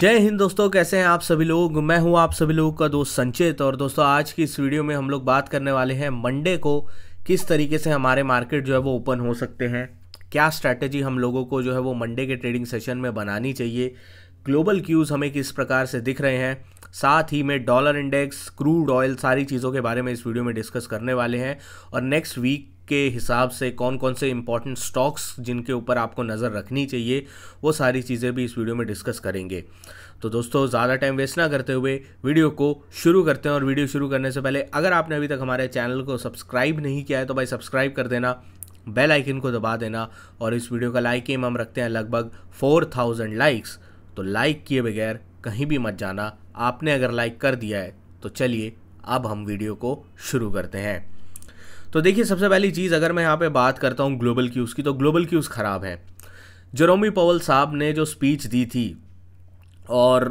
जय हिंद दोस्तों कैसे हैं आप सभी लोग मैं हूं आप सभी लोगों का दोस्त संचेत और दोस्तों आज की इस वीडियो में हम लोग बात करने वाले हैं मंडे को किस तरीके से हमारे मार्केट जो है वो ओपन हो सकते हैं क्या स्ट्रैटेजी हम लोगों को जो है वो मंडे के ट्रेडिंग सेशन में बनानी चाहिए ग्लोबल क्यूज़ हमें किस प्रकार से दिख रहे हैं साथ ही में डॉलर इंडेक्स क्रूड ऑयल सारी चीज़ों के बारे में इस वीडियो में डिस्कस करने वाले हैं और नेक्स्ट वीक के हिसाब से कौन कौन से इंपॉर्टेंट स्टॉक्स जिनके ऊपर आपको नज़र रखनी चाहिए वो सारी चीज़ें भी इस वीडियो में डिस्कस करेंगे तो दोस्तों ज़्यादा टाइम वेस्ट ना करते हुए वीडियो को शुरू करते हैं और वीडियो शुरू करने से पहले अगर आपने अभी तक हमारे चैनल को सब्सक्राइब नहीं किया है तो भाई सब्सक्राइब कर देना बेल आइकन को दबा देना और इस वीडियो का लाइक एम हम रखते हैं लगभग फोर थाउजेंड लाइक्स तो लाइक किए बगैर कहीं भी मत जाना आपने अगर लाइक कर दिया है तो चलिए अब हम वीडियो को शुरू करते हैं तो देखिए सबसे पहली चीज़ अगर मैं यहाँ पे बात करता हूँ ग्लोबल क्यूज़ की तो ग्लोबल क्यूज़ ख़राब हैं जेरोमी पवल साहब ने जो स्पीच दी थी और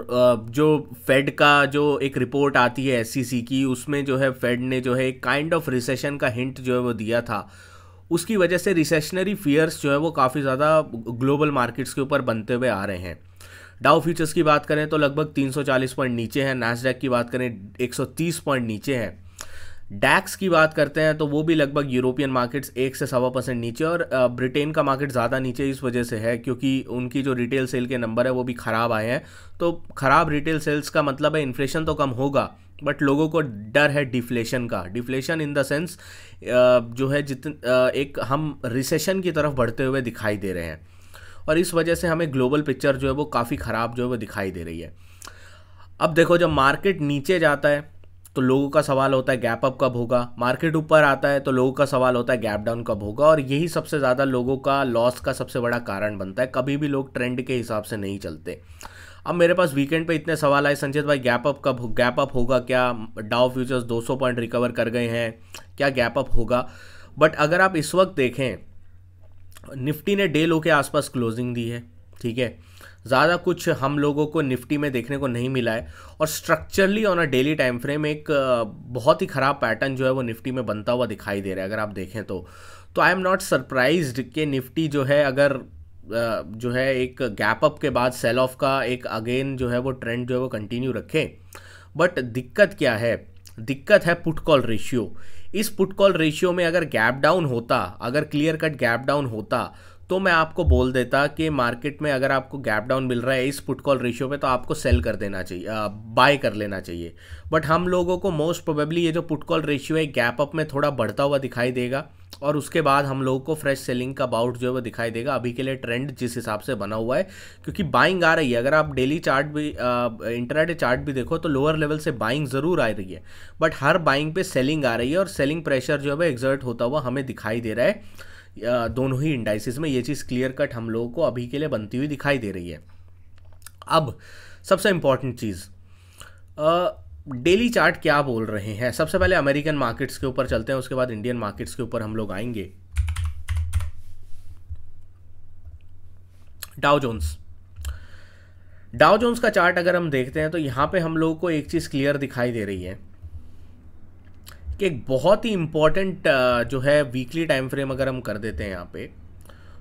जो फेड का जो एक रिपोर्ट आती है एस की उसमें जो है फेड ने जो है एक काइंड ऑफ रिसेशन का हिंट जो है वो दिया था उसकी वजह से रिसेशनरी फियर्स जो है वो काफ़ी ज़्यादा ग्लोबल मार्केट्स के ऊपर बनते हुए आ रहे हैं डाउ फ्यूचर्स की बात करें तो लगभग 340 पॉइंट नीचे हैं नैसडैक की बात करें 130 पॉइंट नीचे हैं डैक्स की बात करते हैं तो वो भी लगभग यूरोपियन मार्केट्स एक से सवा परसेंट नीचे और ब्रिटेन का मार्केट ज़्यादा नीचे इस वजह से है क्योंकि उनकी जो रिटेल सेल के नंबर है वो भी ख़राब आए हैं तो ख़राब रिटेल सेल्स का मतलब है इन्फ्लेशन तो कम होगा बट लोगों को डर है डिफ्लेशन का डिफ्लेशन इन द सेंस जो है जितन एक हम रिसेशन की तरफ बढ़ते हुए दिखाई दे रहे हैं और इस वजह से हमें ग्लोबल पिक्चर जो है वो काफ़ी ख़राब जो है वो दिखाई दे रही है अब देखो जब मार्केट नीचे जाता है तो लोगों का सवाल होता है गैप अप कब होगा मार्केट ऊपर आता है तो लोगों का सवाल होता है गैप डाउन कब होगा और यही सबसे ज़्यादा लोगों का लॉस का सबसे बड़ा कारण बनता है कभी भी लोग ट्रेंड के हिसाब से नहीं चलते अब मेरे पास वीकेंड पे इतने सवाल आए संजय भाई गैप अप कब गैप अप होगा क्या डाउ फ्यूचर्स 200 पॉइंट रिकवर कर गए हैं क्या गैप अप होगा बट अगर आप इस वक्त देखें निफ्टी ने डे लो के आसपास क्लोजिंग दी है ठीक है ज़्यादा कुछ हम लोगों को निफ्टी में देखने को नहीं मिला है और structurally on a daily time frame एक बहुत ही ख़राब पैटर्न जो है वो निफ्टी में बनता हुआ दिखाई दे रहा है अगर आप देखें तो तो आई एम नॉट सरप्राइज कि निफ्टी जो है अगर जो है एक गैप अप के बाद सेल ऑफ का एक अगेन जो है वो ट्रेंड जो है वो कंटिन्यू रखें बट दिक्कत क्या है दिक्कत है पुट कॉल रेशियो इस पुट कॉल रेशियो में अगर गैप डाउन होता अगर क्लियर कट गैप डाउन होता तो मैं आपको बोल देता कि मार्केट में अगर आपको गैप डाउन मिल रहा है इस पुट कॉल रेशियो पे तो आपको सेल कर देना चाहिए बाय कर लेना चाहिए बट हम लोगों को मोस्ट प्रोबेबली ये जो पुट कॉल रेशियो है गैप अप में थोड़ा बढ़ता हुआ दिखाई देगा और उसके बाद हम लोगों को फ्रेश सेलिंग का बाउट जो है वो दिखाई देगा अभी के लिए ट्रेंड जिस हिसाब से बना हुआ है क्योंकि बाइंग आ रही है अगर आप डेली चार्ट भी इंटरनेट चार्ट भी देखो तो लोअर लेवल से बाइंग ज़रूर आ रही है बट हर बाइंग पे सेलिंग आ रही है और सेलिंग प्रेशर जो है वो एग्जर्ट होता हुआ हमें दिखाई दे रहा है दोनों ही इंडाइसिस में ये चीज़ क्लियर कट हम लोगों को अभी के लिए बनती हुई दिखाई दे रही है अब सबसे इम्पॉर्टेंट चीज़ डेली चार्ट क्या बोल रहे हैं सबसे पहले अमेरिकन मार्केट्स के ऊपर चलते हैं उसके बाद इंडियन मार्केट्स के ऊपर हम लोग आएंगे डाउ जोन्स डाउ जोन्स का चार्ट अगर हम देखते हैं तो यहाँ पे हम लोगों को एक चीज़ क्लियर दिखाई दे रही है कि एक बहुत ही इम्पॉर्टेंट uh, जो है वीकली टाइम फ्रेम अगर हम कर देते हैं यहाँ पे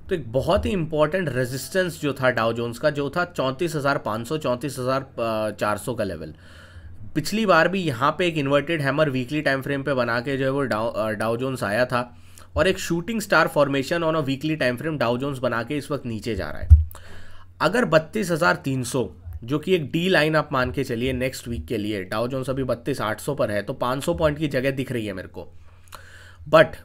तो एक बहुत ही इम्पॉर्टेंट रेजिस्टेंस जो था डाव जोन्स का जो था चौंतीस हज़ार पाँच सौ चौंतीस हज़ार uh, चार सौ का लेवल पिछली बार भी यहाँ पे एक inverted hammer weekly time frame पे बना के जो है वो डाउ डाव जोन्स आया था और एक shooting star formation on a weekly time frame Dow Jones बना के इस वक्त नीचे जा रहा है अगर बत्तीस हज़ार तीन सौ जो कि एक डी लाइन आप मान के चलिए नेक्स्ट वीक के लिए डाउ जोन्स अभी बत्तीस आठ सौ पर है तो पाँच सौ पॉइंट की जगह दिख रही है मेरे को बट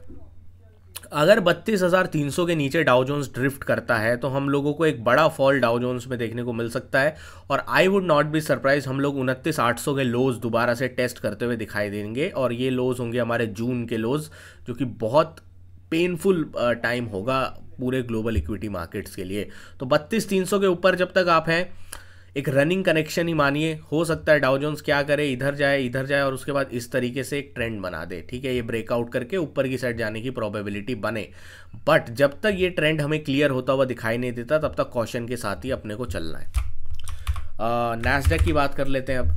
अगर बत्तीस हज़ार तीन सौ के नीचे डाउ जोन्स ड्रिफ्ट करता है तो हम लोगों को एक बड़ा फॉल डाउ जोन्स में देखने को मिल सकता है और I would not be surprise हम लोग उनतीस आठ सौ के लोज दोबारा से टेस्ट करते हुए दिखाई देंगे और ये लोज होंगे हमारे जून के लोज जो कि बहुत पेनफुल टाइम होगा पूरे ग्लोबल इक्विटी मार्केट्स के लिए तो बत्तीस तीन सौ के ऊपर जब तक आप हैं एक रनिंग कनेक्शन ही मानिए हो सकता है डाउजोन्स क्या करे इधर जाए इधर जाए और उसके बाद इस तरीके से एक ट्रेंड बना दे ठीक है ये ब्रेकआउट करके ऊपर की साइड जाने की प्रोबेबिलिटी बने बट जब तक ये ट्रेंड हमें क्लियर होता हुआ दिखाई नहीं देता तब तक कॉशन के साथ ही अपने को चलना है नैसडेक की बात कर लेते हैं अब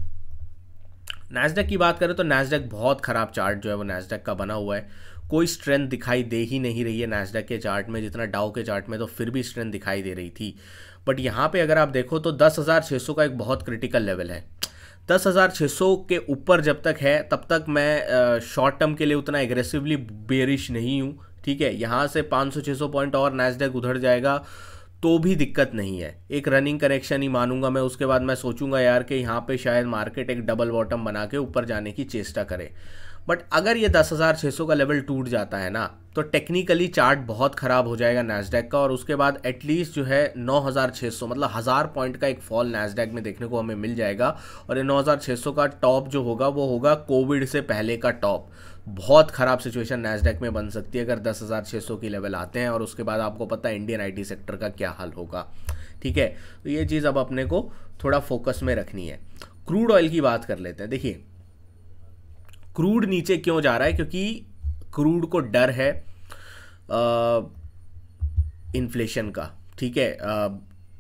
नैसडेक की बात करें तो नैसडेक बहुत ख़राब चार्ट जो है वो नैसडेक का बना हुआ है कोई स्ट्रेंथ दिखाई दे ही नहीं रही है नैसडेक के चार्ट में जितना डाउ के चार्ट में तो फिर भी स्ट्रेंथ दिखाई दे रही थी बट यहाँ पे अगर आप देखो तो दस का एक बहुत क्रिटिकल लेवल है दस हज़ार छः सौ के ऊपर जब तक है तब तक मैं शॉर्ट टर्म के लिए उतना एग्रेसिवली बेरिश नहीं हूँ ठीक है यहाँ से 500-600 पॉइंट और नैसडेक उधर जाएगा तो भी दिक्कत नहीं है एक रनिंग करेक्शन ही मानूंगा मैं उसके बाद मैं सोचूंगा यार कि यहाँ पे शायद मार्केट एक डबल बॉटम बना के ऊपर जाने की चेष्टा करे बट अगर ये सौ का लेवल टूट जाता है ना तो टेक्निकली चार्ट बहुत ख़राब हो जाएगा नैसडेक का और उसके बाद एटलीस्ट जो है 9,600 मतलब हज़ार पॉइंट का एक फॉल नैसडेक में देखने को हमें मिल जाएगा और ये 9,600 का टॉप जो होगा वो होगा कोविड से पहले का टॉप बहुत ख़राब सिचुएशन नैसडेक में बन सकती है अगर 10,600 की लेवल आते हैं और उसके बाद आपको पता है इंडियन आई सेक्टर का क्या हाल होगा ठीक है तो ये चीज़ अब अपने को थोड़ा फोकस में रखनी है क्रूड ऑयल की बात कर लेते हैं देखिए क्रूड नीचे क्यों जा रहा है क्योंकि क्रूड को डर है इन्फ्लेशन का ठीक है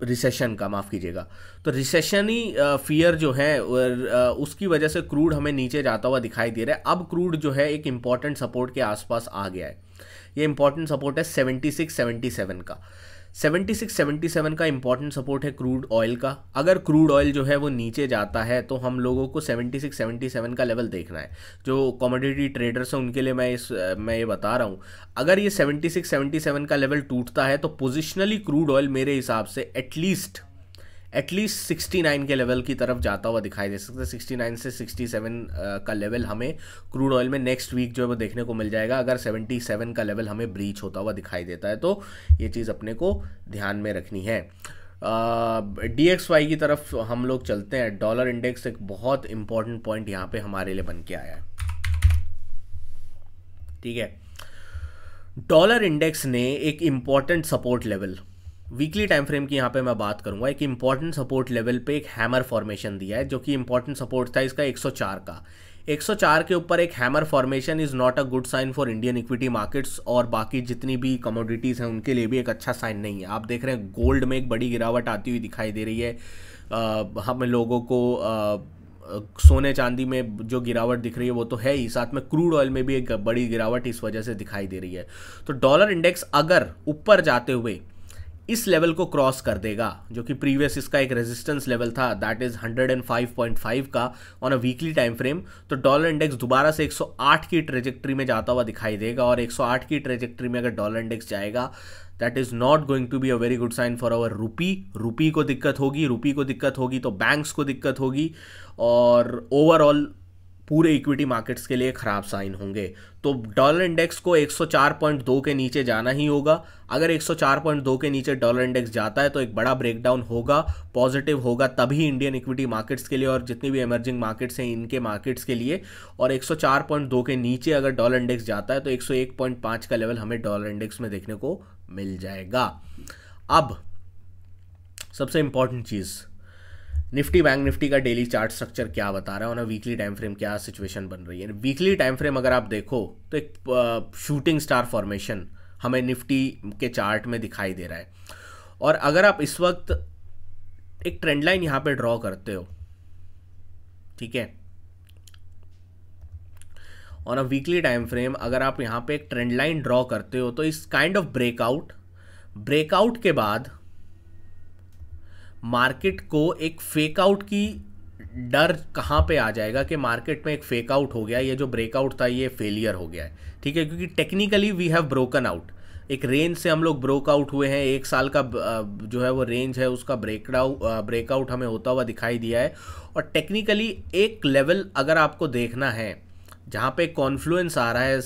रिसेशन का माफ़ कीजिएगा तो रिसेशनी फियर जो है उसकी वजह से क्रूड हमें नीचे जाता हुआ दिखाई दे रहा है अब क्रूड जो है एक इंपॉर्टेंट सपोर्ट के आसपास आ गया है ये इंपॉर्टेंट सपोर्ट है 76 77 का 76 77 का इंपॉर्टेंट सपोर्ट है क्रूड ऑयल का अगर क्रूड ऑयल जो है वो नीचे जाता है तो हम लोगों को 76 77 का लेवल देखना है जो कॉमोडिटी ट्रेडर्स हैं उनके लिए मैं इस मैं ये बता रहा हूँ अगर ये 76 77 का लेवल टूटता है तो पोजिशनली क्रूड ऑयल मेरे हिसाब से एटलीस्ट एटलीस्ट 69 के लेवल की तरफ जाता हुआ दिखाई दे सकता है 69 से 67 का लेवल हमें क्रूड ऑयल में नेक्स्ट वीक जो है वो देखने को मिल जाएगा अगर 77 का लेवल हमें ब्रीच होता हुआ दिखाई देता है तो ये चीज़ अपने को ध्यान में रखनी है डी एक्स वाई की तरफ हम लोग चलते हैं डॉलर इंडेक्स एक बहुत इंपॉर्टेंट पॉइंट यहाँ पे हमारे लिए बन के आया है ठीक है डॉलर इंडेक्स ने एक important support level weekly time frame की यहाँ पे मैं बात करूँगा एक इंपॉर्टेंट सपोर्ट लेवल पे एक हैमर फॉर्मेशन दिया है जो कि इंपॉर्टेंट सपोर्ट था इसका 104 का 104 के ऊपर एक hammer formation is not a good sign for Indian equity markets और बाकी जितनी भी कमोडिटीज़ हैं उनके लिए भी एक अच्छा साइन नहीं है आप देख रहे हैं गोल्ड में एक बड़ी गिरावट आती हुई दिखाई दे रही है आ, हम लोगों को आ, सोने चांदी में जो गिरावट दिख रही है वो तो है ही साथ में क्रूड ऑयल में भी एक बड़ी गिरावट इस वजह से दिखाई दे रही है तो डॉलर इंडेक्स अगर ऊपर जाते हुए इस लेवल को क्रॉस कर देगा जो कि प्रीवियस इसका एक रेजिस्टेंस लेवल था दैट इज 105.5 का on a weekly time frame तो डॉलर इंडेक्स दोबारा से 108 की ट्रेजेक्ट्री में जाता हुआ दिखाई देगा और 108 की ट्रेजेक्ट्री में अगर डॉलर इंडेक्स जाएगा that is not going to be a very good sign for our rupee rupee को दिक्कत होगी रूपी को दिक्कत होगी तो बैंक्स को दिक्कत होगी और ओवरऑल पूरे इक्विटी मार्केट्स के लिए ख़राब साइन होंगे तो डॉलर इंडेक्स को 104.2 के नीचे जाना ही होगा अगर 104.2 के नीचे डॉलर इंडेक्स जाता है तो एक बड़ा ब्रेकडाउन होगा पॉजिटिव होगा तभी इंडियन इक्विटी मार्केट्स के लिए और जितनी भी एमर्जिंग मार्केट्स हैं इनके मार्केट्स के लिए और 104.2 के नीचे अगर डॉलर इंडेक्स जाता है तो 101.5 का लेवल हमें डॉलर इंडेक्स में देखने को मिल जाएगा अब सबसे इंपॉर्टेंट चीज़ निफ्टी बैंक निफ्टी का डेली चार्ट स्ट्रक्चर क्या बता रहा है और वीकली टाइम फ्रेम क्या सिचुएशन बन रही है वीकली टाइम फ्रेम अगर आप देखो तो एक शूटिंग स्टार फॉर्मेशन हमें निफ्टी के चार्ट में दिखाई दे रहा है और अगर आप इस वक्त एक ट्रेंड लाइन यहाँ पे ड्रॉ करते हो ठीक है on a weekly time frame अगर आप यहाँ पे एक ट्रेंड लाइन ड्रॉ करते हो तो इस काइंड ऑफ ब्रेकआउट ब्रेकआउट के बाद मार्केट को एक फेकआउट की डर कहाँ पे आ जाएगा कि मार्केट में एक फेकआउट हो गया ये जो ब्रेकआउट था ये फेलियर हो गया है ठीक है क्योंकि technically we have broken out एक रेंज से हम लोग ब्रोकआउट हुए हैं एक साल का जो है वो रेंज है उसका ब्रेकडाउ ब्रेकआउट हमें होता हुआ दिखाई दिया है और टेक्निकली एक लेवल अगर आपको देखना है जहाँ पे कॉन्फ्लुएंस आ रहा है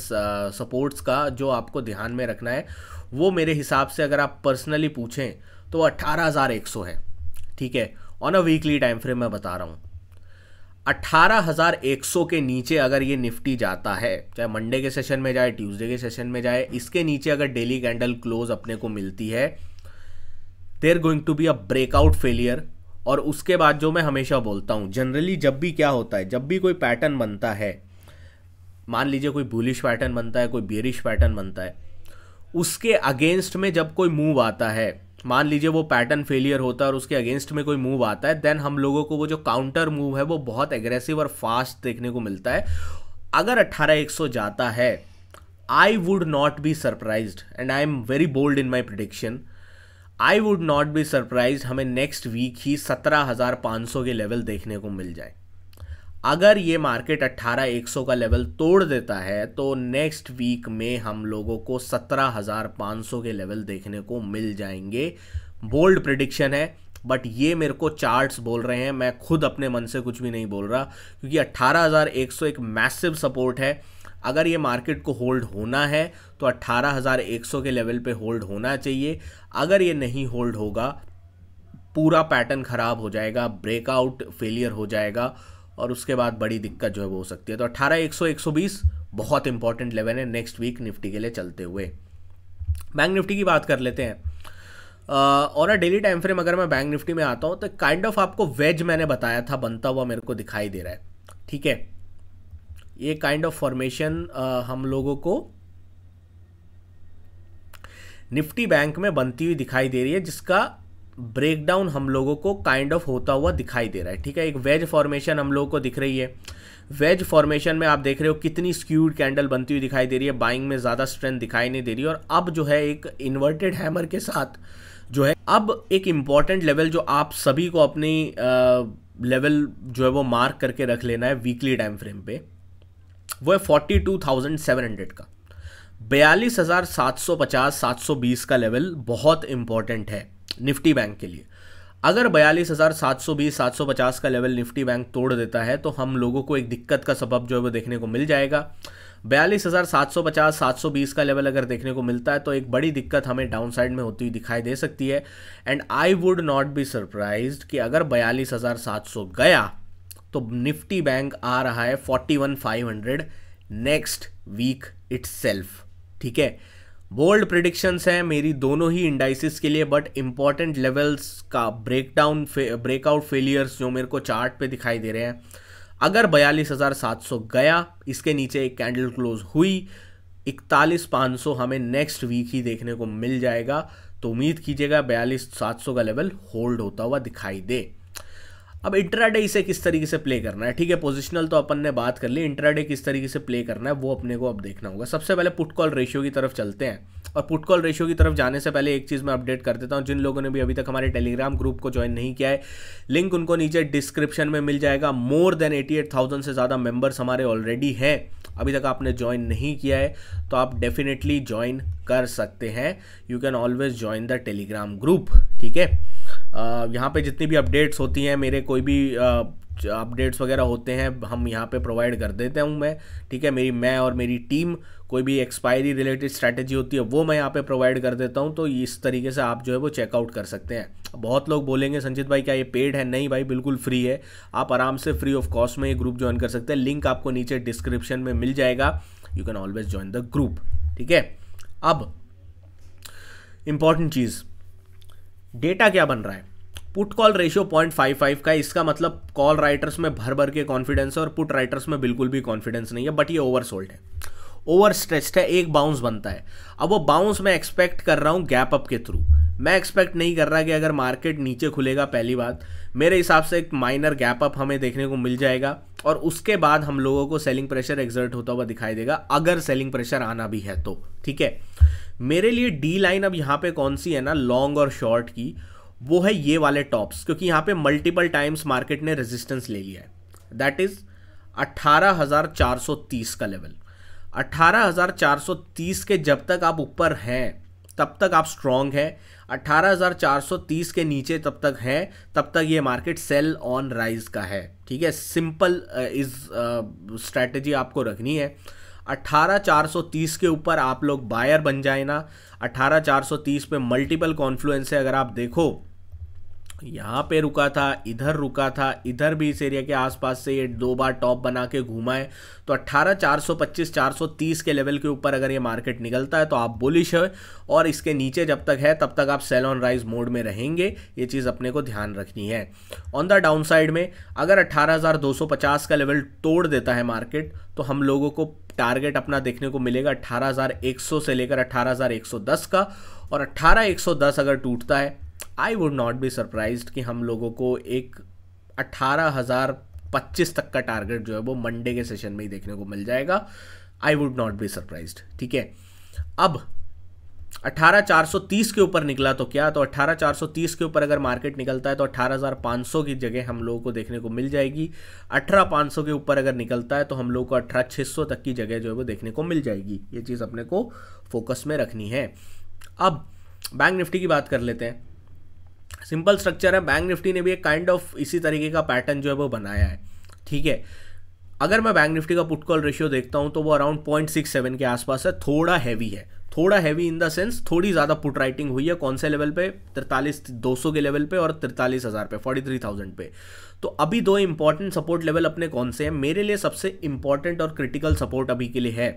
सपोर्ट्स का जो आपको ध्यान में रखना है वो मेरे हिसाब से अगर आप पर्सनली पूछें तो अट्ठारह हज़ार एक सौ है ठीक है on a weekly time frame मैं बता रहा हूँ 18,100 के नीचे अगर ये निफ्टी जाता है चाहे मंडे के सेशन में जाए ट्यूसडे के सेशन में जाए इसके नीचे अगर डेली कैंडल क्लोज अपने को मिलती है there going to be a breakout failure और उसके बाद जो मैं हमेशा बोलता हूँ जनरली जब भी क्या होता है जब भी कोई पैटर्न बनता है मान लीजिए कोई बुलिश पैटर्न बनता है कोई बेरिश पैटर्न बनता है उसके अगेंस्ट में जब कोई मूव आता है मान लीजिए वो पैटर्न फेलियर होता है और उसके अगेंस्ट में कोई मूव आता है देन हम लोगों को वो जो काउंटर मूव है वो बहुत एग्रेसिव और फास्ट देखने को मिलता है अगर अट्ठारह एक सौ जाता है I would not be surprise and I am very bold in my prediction I would not be surprise हमें नेक्स्ट वीक ही सत्रह हज़ार पाँच सौ के लेवल देखने को मिल जाए अगर ये मार्केट 18100 का लेवल तोड़ देता है तो नेक्स्ट वीक में हम लोगों को 17500 के लेवल देखने को मिल जाएंगे बोल्ड प्रिडिक्शन है बट ये मेरे को चार्ट्स बोल रहे हैं मैं खुद अपने मन से कुछ भी नहीं बोल रहा क्योंकि 18100 एक मैसिव सपोर्ट है अगर ये मार्केट को होल्ड होना है तो 18100 के लेवल पे होल्ड होना चाहिए अगर ये नहीं होल्ड होगा पूरा पैटर्न ख़राब हो जाएगा ब्रेकआउट फेलियर हो जाएगा और उसके बाद बड़ी दिक्कत जो है वो हो सकती है तो अट्ठारह एक सौ एक सौ बीस बहुत इंपॉर्टेंट लेवल है नेक्स्ट वीक निफ्टी के लिए चलते हुए बैंक निफ्टी की बात कर लेते हैं और डेली टाइम फ्रेम अगर मैं बैंक निफ्टी में आता हूँ तो काइंड kind ऑफ of आपको वेज मैंने बताया था बनता हुआ मेरे को दिखाई दे रहा है ठीक है ये काइंड ऑफ फॉर्मेशन हम लोगों को निफ्टी बैंक में बनती हुई दिखाई दे रही है जिसका ब्रेकडाउन हम लोगों को काइंड kind ऑफ of होता हुआ दिखाई दे रहा है ठीक है एक वेज फॉर्मेशन हम लोगों को दिख रही है वेज फॉर्मेशन में आप देख रहे हो कितनी स्क्यूड कैंडल बनती हुई दिखाई दे रही है बाइंग में ज़्यादा स्ट्रेंथ दिखाई नहीं दे रही और अब जो है एक इन्वर्टेड हैमर के साथ जो है अब एक इम्पॉर्टेंट लेवल जो आप सभी को अपनी लेवल जो है वो मार्क करके रख लेना है वीकली टाइम फ्रेम पे वो है forty two thousand seven hundred का बयालीस हज़ार सात सौ पचास सात सौ बीस का लेवल बहुत इम्पॉर्टेंट है निफ्टी बैंक के लिए अगर बयालीस हज़ार सात सौ बीस सात सौ पचास का लेवल निफ्टी बैंक तोड़ देता है तो हम लोगों को एक दिक्कत का सबब जो है वो देखने को मिल जाएगा बयालीस हज़ार सात सौ पचास सात सौ बीस का लेवल अगर देखने को मिलता है तो एक बड़ी दिक्कत हमें डाउन साइड में होती हुई दिखाई दे सकती है and I would not be surprise कि अगर बयालीस हज़ार सात सौ गया तो निफ्टी बैंक आ रहा है forty one five hundred next week it's ठीक है बोल्ड प्रिडिक्शंस हैं मेरी दोनों ही इंडाइसिस के लिए बट इम्पॉर्टेंट लेवल्स का ब्रेकडाउन ब्रेकआउट फेलियर्स जो मेरे को चार्ट पे दिखाई दे रहे हैं अगर बयालीस हज़ार सात सौ गया इसके नीचे एक कैंडल क्लोज हुई इकतालीस पाँच सौ हमें नेक्स्ट वीक ही देखने को मिल जाएगा तो उम्मीद कीजिएगा बयालीस सात सौ का लेवल होल्ड होता हुआ दिखाई दे अब इंट्राडे इसे किस तरीके से प्ले करना है ठीक है पोजिशनल तो अपन ने बात कर ली इंट्राडे किस तरीके से प्ले करना है वो अपने को अब देखना होगा सबसे पहले पुट कॉल रेशियो की तरफ चलते हैं और पुट कॉल रेशियो की तरफ जाने से पहले एक चीज़ मैं अपडेट कर देता हूँ जिन लोगों ने भी अभी तक हमारे टेलीग्राम ग्रुप को ज्वाइन नहीं किया है लिंक उनको नीचे डिस्क्रिप्शन में मिल जाएगा more than eighty eight thousand से ज़्यादा मेम्बर्स हमारे ऑलरेडी हैं अभी तक आपने ज्वाइन नहीं किया है तो आप डेफिनेटली ज्वाइन कर सकते हैं you can always join the Telegram group ठीक है यहाँ पे जितनी भी अपडेट्स होती हैं मेरे कोई भी अपडेट्स वगैरह होते हैं हम यहाँ पे प्रोवाइड कर देते हूँ मैं ठीक है मेरी मैं और मेरी टीम कोई भी एक्सपायरी रिलेटेड स्ट्रैटेजी होती है वो मैं यहाँ पे प्रोवाइड कर देता हूँ तो इस तरीके से आप जो है वो चेकआउट कर सकते हैं बहुत लोग बोलेंगे संजीत भाई क्या ये पेड है नहीं भाई बिल्कुल फ्री है आप आराम से फ्री ऑफ कॉस्ट में ये ग्रुप ज्वाइन कर सकते हैं लिंक आपको नीचे डिस्क्रिप्शन में मिल जाएगा you can always join the group ठीक है अब इम्पॉर्टेंट चीज़ डेटा क्या बन रहा है put call ratio point five five का इसका मतलब कॉल राइटर्स में भर भर के कॉन्फिडेंस है और पुट राइटर्स में बिल्कुल भी कॉन्फिडेंस नहीं है बट ये ओवर सोल्ड है ओवर स्ट्रेस्ड है एक बाउंस बनता है अब वो बाउंस मैं एक्सपेक्ट कर रहा हूँ गैप अप के थ्रू मैं एक्सपेक्ट नहीं कर रहा कि अगर मार्केट नीचे खुलेगा पहली बात मेरे हिसाब से एक माइनर गैप अप हमें देखने को मिल जाएगा और उसके बाद हम लोगों को सेलिंग प्रेशर एग्जर्ट होता हुआ दिखाई देगा अगर सेलिंग प्रेशर आना भी है तो ठीक है मेरे लिए डी लाइन अब यहाँ पे कौन सी है ना लॉन्ग और शॉर्ट की वो है ये वाले टॉप्स क्योंकि यहाँ पे मल्टीपल टाइम्स मार्केट ने रेजिस्टेंस ले लिया है दैट इज़ 18,430 का लेवल 18,430 के जब तक आप ऊपर हैं तब तक आप स्ट्रांग हैं 18,430 के नीचे तब तक हैं तब तक ये मार्केट सेल ऑन राइज का है ठीक है सिंपल इस स्ट्रैटेजी आपको रखनी है 18430 के ऊपर आप लोग बायर बन जाए ना अठारह चार सौ तीस पे मल्टीपल कॉन्फ्लुएंस है अगर आप देखो यहाँ पे रुका था इधर रुका था इधर भी इस एरिया के आसपास से ये दो बार टॉप बना के घूमा है तो 18 425 430 के लेवल के ऊपर अगर ये मार्केट निकलता है तो आप बुलिश है और इसके नीचे जब तक है तब तक आप सेल ऑन राइज मोड में रहेंगे ये चीज़ अपने को ध्यान रखनी है ऑन द डाउन साइड में अगर 18,250 का लेवल तोड़ देता है मार्केट तो हम लोगों को टारगेट अपना देखने को मिलेगा 18,100 से लेकर 18,110 का और 18,110 अगर टूटता है I would not be surprise कि हम लोगों को एक अट्ठारह हज़ार पच्चीस तक का टारगेट जो है वो मंडे के सेशन में ही देखने को मिल जाएगा I would not be surprise ठीक है अब 18430 के ऊपर निकला तो क्या तो 18430 के ऊपर अगर मार्केट निकलता है तो 18500 की जगह हम लोगों को देखने को मिल जाएगी 18500 के ऊपर अगर निकलता है तो हम लोगों को 18600 तक की जगह जो है वो देखने को मिल जाएगी ये चीज़ अपने को फोकस में रखनी है अब बैंक निफ्टी की बात कर लेते हैं सिंपल स्ट्रक्चर है बैंक निफ्टी ने भी एक काइंड ऑफ इसी तरीके का पैटर्न जो है वो बनाया है ठीक है अगर मैं बैंक निफ्टी का पुट कॉल रेशियो देखता हूँ तो वो अराउंड पॉइंट सिक्स सेवन के आसपास है थोड़ा हैवी है थोड़ा हैवी इन द सेंस थोड़ी ज़्यादा पुट राइटिंग हुई है कौन से लेवल पे तिरतालीस दो सौ के लेवल पे और तिरतालीस हज़ार पे फोर्टी थ्री थाउजेंड पे तो अभी दो इंपॉर्टेंट सपोर्ट लेवल अपने कौन से हैं मेरे लिए सबसे इंपॉर्टेंट और क्रिटिकल सपोर्ट अभी के लिए है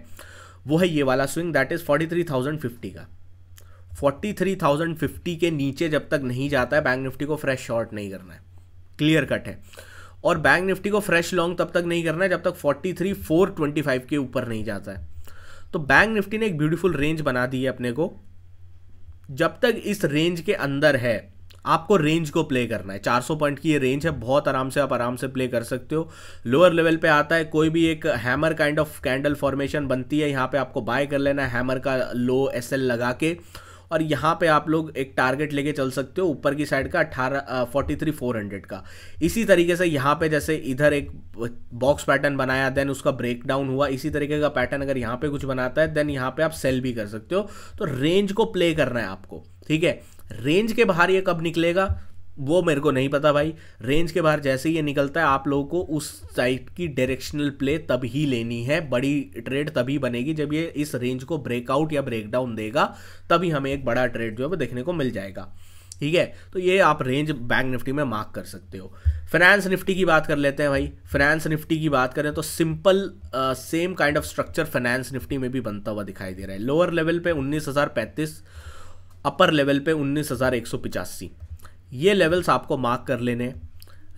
वो है ये वाला swing that is forty three thousand fifty का 43,050 के नीचे जब तक नहीं जाता है बैंक निफ्टी को फ्रेश शॉर्ट नहीं करना है क्लियर कट है और बैंक निफ्टी को फ्रेश लॉन्ग तब तक नहीं करना है जब तक 43,425 के ऊपर नहीं जाता है तो बैंक निफ्टी ने एक ब्यूटीफुल रेंज बना दी है अपने को जब तक इस रेंज के अंदर है आपको रेंज को प्ले करना है 400 पॉइंट की ये रेंज है बहुत आराम से आप आराम से प्ले कर सकते हो लोअर लेवल पे आता है कोई भी एक hammer kind of candle formation बनती है यहाँ पे आपको बाय कर लेना है हैमर का लो एसएल लगा के और यहाँ पे आप लोग एक टारगेट लेके चल सकते हो ऊपर की साइड का अट्ठारह फोर्टी थ्री फोर हंड्रेड का इसी तरीके से यहाँ पे जैसे इधर एक बॉक्स पैटर्न बनाया देन उसका ब्रेक डाउन हुआ इसी तरीके का पैटर्न अगर यहाँ पे कुछ बनाता है देन यहाँ पे आप सेल भी कर सकते हो तो रेंज को प्ले करना है आपको ठीक है रेंज के बाहर ये कब निकलेगा वो मेरे को नहीं पता भाई रेंज के बाहर जैसे ही ये निकलता है आप लोगों को उस साइड की डायरेक्शनल प्ले तब ही लेनी है बड़ी ट्रेड तभी बनेगी जब ये इस रेंज को ब्रेकआउट या ब्रेकडाउन देगा तभी हमें एक बड़ा ट्रेड जो है वो देखने को मिल जाएगा ठीक है तो ये आप रेंज बैंक निफ्टी में मार्क कर सकते हो फाइनेंस निफ्टी की बात कर लेते हैं भाई फिनेंस निफ्टी की बात करें तो simple same kind of structure finance Nifty में भी बनता हुआ दिखाई दे रहा है लोअर लेवल पे उन्नीस अपर लेवल पे उन्नीस ये लेवल्स आपको मार्क कर लेने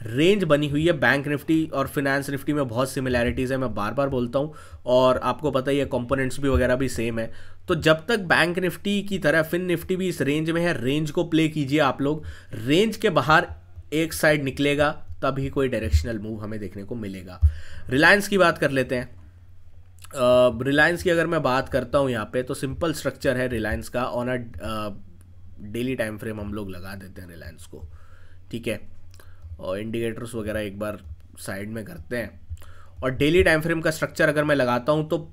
रेंज बनी हुई है बैंक निफ्टी और फिनेंस निफ्टी में बहुत सिमिलैरिटीज़ है मैं बार बार बोलता हूँ और आपको पता ही है कंपोनेंट्स भी वगैरह भी सेम है तो जब तक बैंक निफ्टी की तरह फिन निफ्टी भी इस रेंज में है रेंज को प्ले कीजिए आप लोग रेंज के बाहर एक साइड निकलेगा तभी कोई डायरेक्शनल मूव हमें देखने को मिलेगा रिलायंस की बात कर लेते हैं रिलायंस uh, की अगर मैं बात करता हूँ यहाँ पे तो सिंपल स्ट्रक्चर है रिलायंस का on a daily time frame हम लोग लगा देते हैं रिलायंस को ठीक है और इंडिकेटर्स वगैरह एक बार साइड में करते हैं और डेली टाइम फ्रेम का स्ट्रक्चर अगर मैं लगाता हूँ तो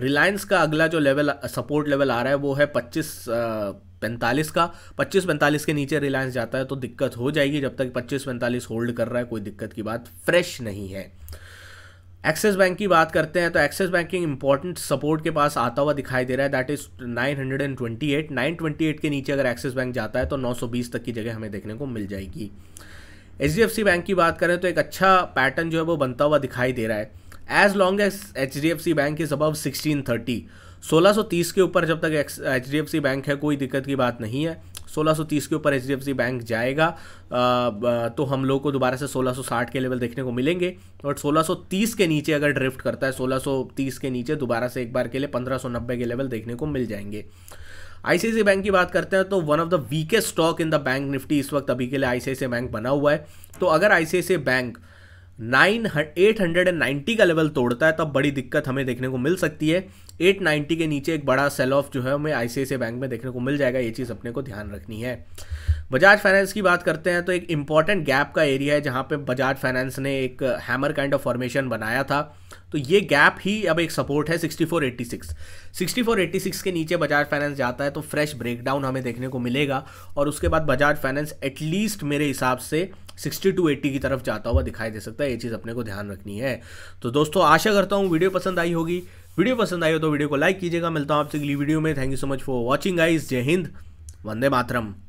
रिलायंस का अगला जो लेवल सपोर्ट लेवल आ रहा है वो है पच्चीस पैंतालीस का पच्चीस पैंतालीस के नीचे रिलायंस जाता है तो दिक्कत हो जाएगी जब तक पच्चीस पैंतालीस होल्ड कर रहा है कोई दिक्कत की बात फ्रेश नहीं है एक्सिस बैंक की बात करते हैं तो एक्सिस बैंकिंग इंपॉर्टेंट सपोर्ट के पास आता हुआ दिखाई दे रहा है दैट इज 928 928 के नीचे अगर एक्सिस बैंक जाता है तो 920 तक की जगह हमें देखने को मिल जाएगी एच बैंक की बात करें तो एक अच्छा पैटर्न जो है वो बनता हुआ दिखाई दे रहा है as long as H D F C bank is above sixteen thirty सोलह सौ तीस के ऊपर जब तक H D F C bank है कोई दिक्कत की बात नहीं है 1630 के ऊपर एच बैंक जाएगा तो हम लोग को दोबारा से 1660 के लेवल देखने को मिलेंगे और 1630 के नीचे अगर ड्रिफ्ट करता है 1630 के नीचे दोबारा से एक बार के लिए 1590 के लेवल देखने को मिल जाएंगे आईसीआईसी बैंक की बात करते हैं तो one of the weakest stock in the bank Nifty इस वक्त अभी के लिए आईसीआईसी बैंक बना हुआ है तो अगर ICICI bank nine eight hundred and ninety का लेवल तोड़ता है तब बड़ी दिक्कत हमें देखने को मिल सकती है एट नाइन्टी के नीचे एक बड़ा सेल ऑफ जो है हमें आई बैंक में देखने को मिल जाएगा ये चीज़ अपने को ध्यान रखनी है बजाज फाइनेंस की बात करते हैं तो एक इम्पॉर्टेंट गैप का एरिया है जहाँ पे बजाज फाइनेंस ने एक हैमर काइंड ऑफ फॉर्मेशन बनाया था तो ये गैप ही अब एक सपोर्ट है 6486 6486 के नीचे बजाज फाइनेंस जाता है तो फ्रेश ब्रेकडाउन हमें देखने को मिलेगा और उसके बाद बजाज फाइनेंस एटलीस्ट मेरे हिसाब से सिक्सटी टू एट्टी की तरफ जाता हुआ दिखाई दे सकता है ये चीज़ अपने को ध्यान रखनी है तो दोस्तों आशा करता हूँ वीडियो पसंद आई होगी वीडियो पसंद आई हो तो वीडियो को लाइक कीजिएगा मिलता हूँ आपसे अगली वीडियो में thank you so much for watching आइज जय हिंद वंदे मातरम